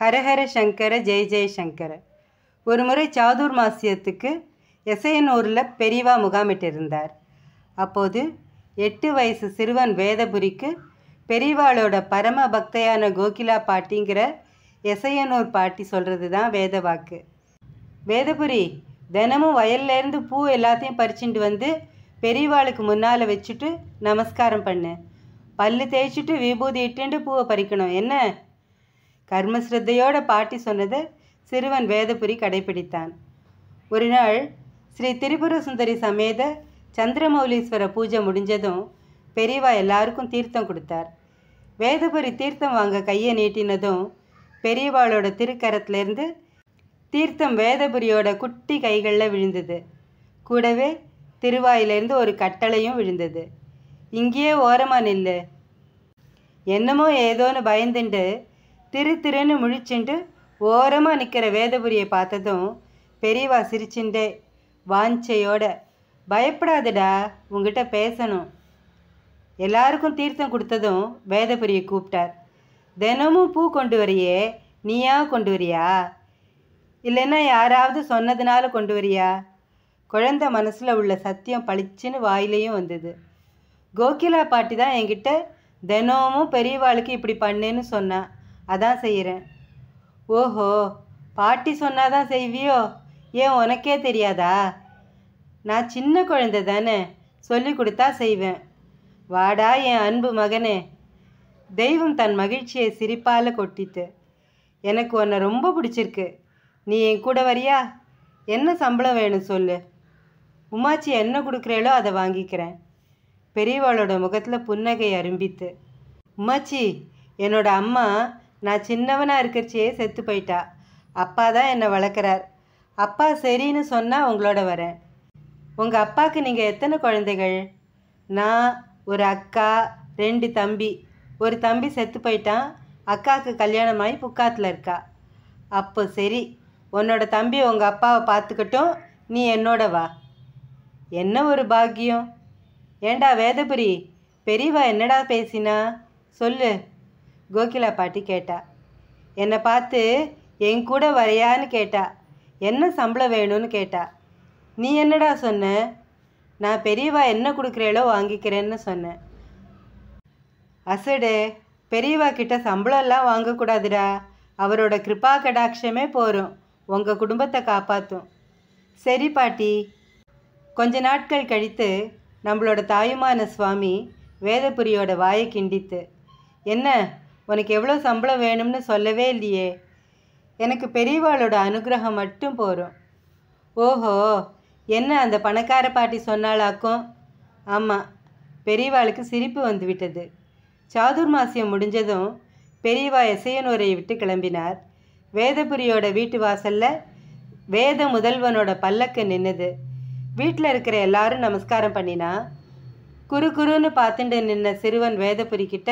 ஹரஹர சங்கர ஜெய ஜெயசங்கர ஒரு முறை சாதுர் மாசியத்துக்கு எசையனூரில் பெரிவா முகாமிட்டிருந்தார் அப்போது எட்டு வயசு சிறுவன் வேதபுரிக்கு பெரிவாளோட பரம பக்தையான கோகிலா பாட்டிங்கிற எசையனூர் பாட்டி சொல்கிறது தான் வேத வாக்கு வேதபுரி தினமும் வயல்லேருந்து பூ எல்லாத்தையும் பறிச்சுட்டு வந்து பெரியவாளுக்கு முன்னால் வச்சுட்டு நமஸ்காரம் பண்ணு பல் தேய்ச்சிட்டு விபூதி இட்டுண்டு பூவை பறிக்கணும் என்ன கர்மஸ்ரத்தையோட பாட்டி சொன்னதை சிறுவன் வேதபுரி கடைபிடித்தான் ஒரு நாள் ஸ்ரீ திரிபுர சுந்தரி சமேத சந்திரமௌலீஸ்வர பூஜை முடிஞ்சதும் பெரியவா எல்லாருக்கும் தீர்த்தம் கொடுத்தார் வேதபுரி தீர்த்தம் வாங்க கையை நீட்டினதும் பெரியவாளோட திருக்கரத்துலேருந்து தீர்த்தம் வேதபுரியோட குட்டி கைகளில் விழுந்தது கூடவே திருவாயிலேருந்து ஒரு கட்டளையும் விழுந்தது இங்கேயே ஓரமாக நில்லு என்னமோ ஏதோன்னு பயந்துண்டு திரு திருன்னு முழிச்சுண்டு ஓரமாக நிற்கிற வேதபுரியை பார்த்ததும் பெரியவா சிரிச்சுண்டே வாஞ்சையோட பயப்படாதடா உங்ககிட்ட பேசணும் எல்லாருக்கும் தீர்த்தம் கொடுத்ததும் வேதபுரியை கூப்பிட்டார் தினமும் பூ கொண்டு வரையே நீயா கொண்டு வரியா இல்லைன்னா யாராவது சொன்னதுனால கொண்டு வரியா குழந்த மனசில் உள்ள சத்தியம் பளிச்சுன்னு வாயிலையும் வந்தது கோகிலா பாட்டி தான் என்கிட்ட தினமும் பெரியவாளுக்கு இப்படி பண்ணுன்னு சொன்னான் அதான் செய்கிறேன் ஓஹோ பாட்டி சொன்னாதான் செய்வியோ ஏன் உனக்கே தெரியாதா நான் சின்ன குழந்தை தானே சொல்லி கொடுத்தா செய்வேன் வாடா என் அன்பு மகனே தெய்வம் தன் மகிழ்ச்சியை சிரிப்பால் கொட்டித்து எனக்கு உன்னை ரொம்ப பிடிச்சிருக்கு நீ என் கூட வரியா என்ன சம்பளம் வேணும் சொல்லு உமாச்சி என்ன கொடுக்குறேளோ அதை வாங்கிக்கிறேன் பெரியவாளோட முகத்தில் புன்னகை அரும்பித்து உமாச்சி என்னோட அம்மா நான் சின்னவனாக இருக்கிறச்சியே செத்து போயிட்டா அப்பா தான் என்னை வளர்க்குறார் அப்பா சரின்னு சொன்னால் உங்களோட வரேன் உங்கள் அப்பாவுக்கு நீங்கள் எத்தனை குழந்தைகள் நான் ஒரு அக்கா ரெண்டு தம்பி ஒரு தம்பி செத்து போயிட்டான் அக்காவுக்கு கல்யாணமாகி புக்காத்தில் இருக்கா அப்போ சரி உன்னோட தம்பி உங்கள் அப்பாவை பார்த்துக்கிட்டோம் நீ என்னோட வா என்ன ஒரு பாக்கியம் ஏண்டா வேதபுரி பெரியவா என்னடா பேசினா சொல்லு கோகிலா பாட்டி கேட்டா என்னை பார்த்து என் கூட வரையான்னு கேட்டா என்ன சம்பளம் வேணும்னு கேட்டா நீ என்னடா சொன்ன நான் பெரியவா என்ன கொடுக்குறேளோ வாங்கிக்கிறேன்னு சொன்னேன் அசடு பெரியவா கிட்ட சம்பளம்லாம் வாங்கக்கூடாதுடா அவரோட கிருபா கடாட்சமே போகும் உங்கள் குடும்பத்தை காப்பாற்றும் சரி பாட்டி கொஞ்ச நாட்கள் கழித்து நம்மளோட தாயுமான சுவாமி வேதபுரியோட வாயை கிண்டித்து என்ன உனக்கு எவ்வளோ சம்பளம் வேணும்னு சொல்லவே இல்லையே எனக்கு பெரியவாளோட அனுகிரகம் மட்டும் போகும் ஓஹோ என்ன அந்த பணக்கார பாட்டி சொன்னாலாக்கும் ஆமாம் பெரியவாளுக்கு சிரிப்பு வந்து விட்டது சாதுர் மாசியம் முடிஞ்சதும் பெரியவா இசையனூரை விட்டு கிளம்பினார் வேதபுரியோட வீட்டு வாசலில் வேத முதல்வனோட பல்லக்கு நின்னுது வீட்டில் இருக்கிற எல்லாரும் நமஸ்காரம் பண்ணினா குறு குறுன்னு பார்த்துட்டு நின்ன சிறுவன் வேதபுரி கிட்ட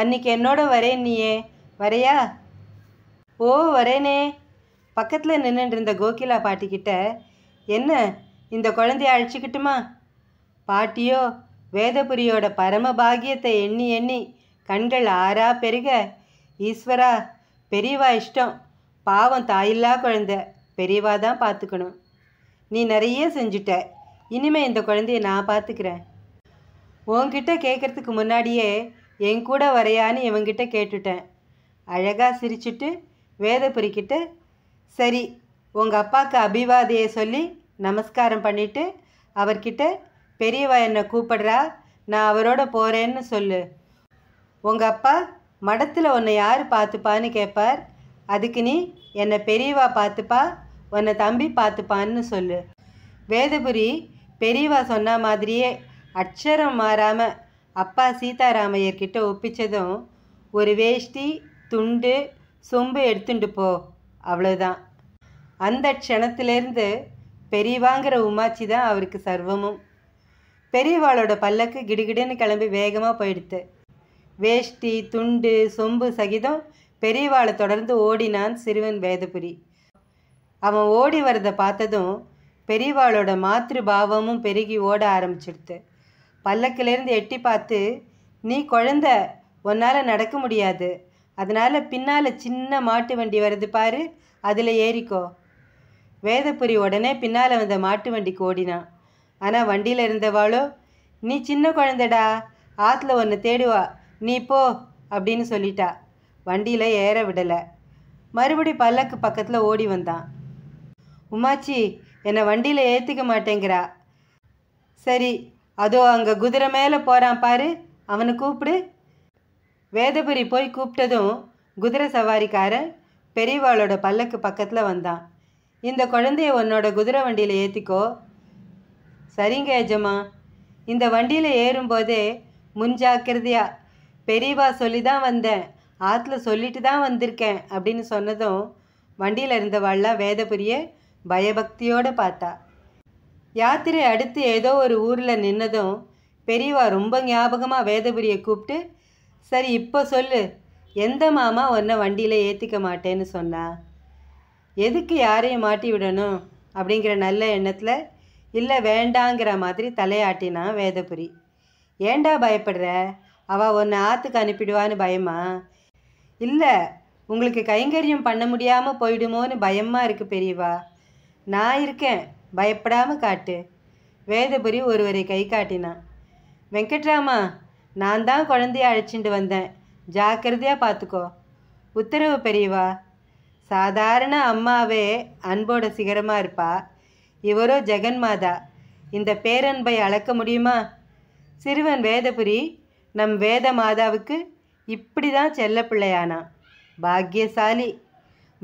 அன்னைக்கு என்னோட வரேன் நீயே வரையா ஓ வரேனே பக்கத்தில் நின்றுட்டு இருந்த கோகிலா பாட்டிக்கிட்ட என்ன இந்த குழந்தைய அழைச்சிக்கிட்டுமா பாட்டியோ வேதபுரியோட பரம பாகியத்தை எண்ணி எண்ணி கண்கள் ஆறா பெருக ஈஸ்வரா பெரியவா இஷ்டம் பாவம் தாயில்லா குழந்த பெரியவா தான் பார்த்துக்கணும் நீ நிறைய செஞ்சுட்ட இனிமே இந்த குழந்தைய நான் பார்த்துக்கிறேன் உங்ககிட்ட கேட்குறதுக்கு முன்னாடியே என் கூட வரையான்னு இவங்கிட்ட கேட்டுட்டேன் அழகாக சிரிச்சுட்டு வேதபுரிக்கிட்ட சரி உங்கள் அப்பாவுக்கு அபிவாதையை சொல்லி நமஸ்காரம் பண்ணிவிட்டு அவர்கிட்ட பெரியவா என்னை கூப்பிடுறா நான் அவரோட போகிறேன்னு சொல்லு உங்கள் அப்பா மடத்தில் உன்னை யார் பார்த்துப்பான்னு கேட்பார் அதுக்கு நீ என்னை பெரியவா பார்த்துப்பா உன்னை தம்பி பார்த்துப்பான்னு சொல்லு வேதபுரி பெரியவா சொன்ன மாதிரியே அச்சரம் மாறாமல் அப்பா சீதாராமையர் கிட்ட ஒப்பிச்சதும் ஒரு வேஷ்டி துண்டு சொம்பு எடுத்துண்டு போ அவ்வளோதான் அந்த க்ஷணத்திலேருந்து பெரியவாங்கிற உமாச்சி தான் அவருக்கு சர்வமும் பெரியவாளோட பல்லக்கு கிடுகிடுன்னு கிளம்பி வேகமாக போயிடுத்து வேஷ்டி துண்டு சொம்பு சகிதம் பெரியவாளை தொடர்ந்து ஓடினான் சிறுவன் வேதபுரி அவன் ஓடி வரதை பார்த்ததும் பெரியவாளோட மாத்திரு பாவமும் பெருகி ஓட ஆரம்பிச்சிடுத்து பல்லக்கிலேருந்து எட்டி பார்த்து நீ குழந்த உன்னால் நடக்க முடியாது அதனால் பின்னால் சின்ன மாட்டு வண்டி வருது பாரு அதில் ஏறிக்கோ வேதபுரி உடனே பின்னால் வந்த மாட்டு வண்டிக்கு ஓடினான் ஆனால் வண்டியில் இருந்தவாளோ நீ சின்ன குழந்தடா ஆற்றுல ஒன்று தேடுவா நீ போ அப்படின்னு சொல்லிட்டா வண்டியில் ஏற விடலை மறுபடி பல்லக்கு பக்கத்தில் ஓடி வந்தான் உமாச்சி என்னை வண்டியில் ஏற்றுக்க மாட்டேங்கிறா சரி அதோ அங்கே குதிரை மேலே போகிறான் பாரு அவனை கூப்பிடு வேதபுரி போய் கூப்பிட்டதும் குதிரை சவாரிக்காரன் பெரியவாளோட பல்லக்கு பக்கத்தில் வந்தான் இந்த குழந்தைய உன்னோட குதிரை வண்டியில் ஏற்றிக்கோ சரிங்க எஜமா இந்த வண்டியில் ஏறும்போதே முன்ஜாக்கிரதையா பெரியவா சொல்லி தான் வந்தேன் ஆற்றுல சொல்லிட்டு தான் வந்திருக்கேன் அப்படின்னு சொன்னதும் வண்டியில் இருந்தவாள்லாம் வேதபுரிய பயபக்தியோடு பார்த்தா யாத்திரை அடுத்து ஏதோ ஒரு ஊரில் நின்னதும் பெரியவா ரொம்ப ஞாபகமாக வேதபுரியை கூப்பிட்டு சரி இப்போ சொல்லு எந்த மாமா ஒன்றை வண்டியில் ஏற்றிக்க மாட்டேன்னு சொன்னான் எதுக்கு யாரையும் மாட்டி விடணும் அப்படிங்கிற நல்ல எண்ணத்தில் இல்லை வேண்டாங்கிற மாதிரி தலையாட்டினான் வேதபுரி ஏண்டா பயப்படுற அவள் ஒன்று ஆற்றுக்கு அனுப்பிடுவான்னு பயமா இல்லை உங்களுக்கு கைங்கரியம் பண்ண முடியாமல் போயிடுமோன்னு பயமாக இருக்குது பெரியவா நான் இருக்கேன் பயப்படாமல் காட்டு வேதபுரி ஒருவரை கை காட்டினான் வெங்கட்ராமா நான் தான் குழந்தைய அழைச்சிட்டு வந்தேன் ஜாக்கிரதையாக பார்த்துக்கோ உத்தரவு பெரியவா சாதாரண அம்மாவே அன்போட சிகரமாக இருப்பா இவரோ ஜெகன்மாதா இந்த பேரன்பை அளக்க முடியுமா சிறுவன் வேதபுரி நம் வேத மாதாவுக்கு இப்படி தான் செல்ல பிள்ளையானான் பாக்யசாலி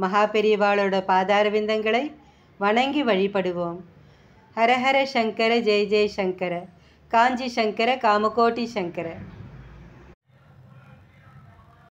மகா பெரியவாளோட பாதாரவிந்தங்களை வணங்கி வழிபடுவோம் ஹரஹர சங்கர ஜெய ஜெய சங்கர காஞ்சி சங்கர காமகோட்டி சங்கர